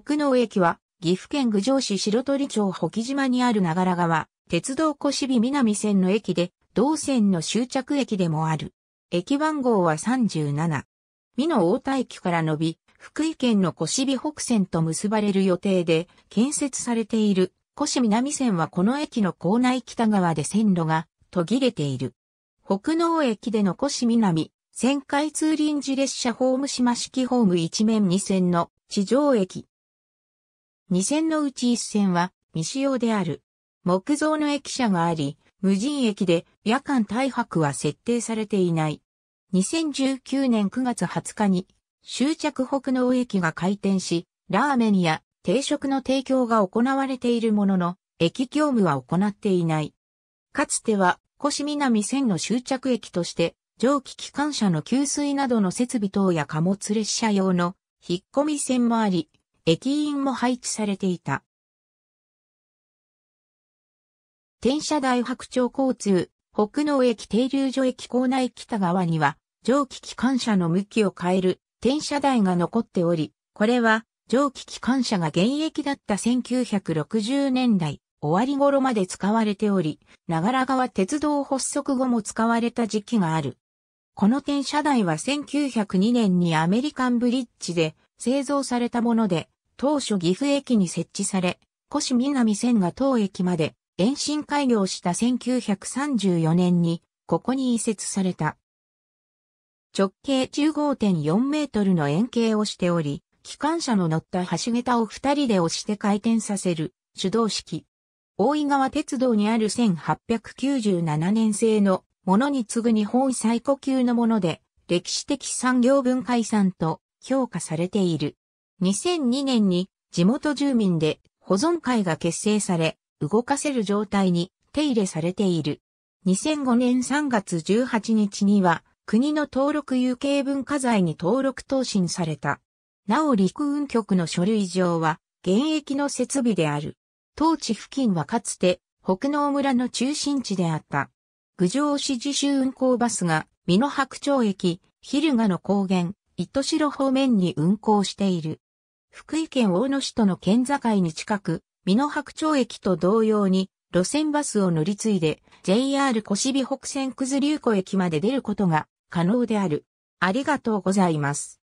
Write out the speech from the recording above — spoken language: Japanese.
北の駅は、岐阜県郡上市白鳥町保木島にある長良川、鉄道小美南線の駅で、同線の終着駅でもある。駅番号は37。美濃大田駅から伸び、福井県の小美北線と結ばれる予定で、建設されている越南線はこの駅の構内北側で線路が途切れている。北濃駅での越南、旋回通臨時列車ホーム島式ホーム一面2線の地上駅、2線のうち1線は未使用である。木造の駅舎があり、無人駅で夜間大泊は設定されていない。2019年9月20日に終着北農駅が開店し、ラーメンや定食の提供が行われているものの、駅業務は行っていない。かつては、越南線の終着駅として、蒸気機関車の給水などの設備等や貨物列車用の引っ込み線もあり、駅員も配置されていた。天車台白鳥交通、北農駅停留所駅構内北側には、蒸気機関車の向きを変える転車台が残っており、これは蒸気機関車が現役だった1960年代終わり頃まで使われており、長良川鉄道発足後も使われた時期がある。この転車台は1902年にアメリカンブリッジで製造されたもので、当初岐阜駅に設置され、越南線が当駅まで延伸開業した1934年に、ここに移設された。直径15.4メートルの円形をしており、機関車の乗った橋桁を二人で押して回転させる手動式。大井川鉄道にある1897年製のものに次ぐ日本最古級のもので、歴史的産業文化遺産と評価されている。2002年に地元住民で保存会が結成され、動かせる状態に手入れされている。2005年3月18日には、国の登録有形文化財に登録答申された。なお陸運局の書類上は、現役の設備である。当地付近はかつて、北農村の中心地であった。郡上市自主運行バスが、美濃白鳥駅、昼賀の高原、糸城方面に運行している。福井県大野市との県境に近く、美濃白鳥駅と同様に、路線バスを乗り継いで、JR 小渋北線くず竜湖駅まで出ることが可能である。ありがとうございます。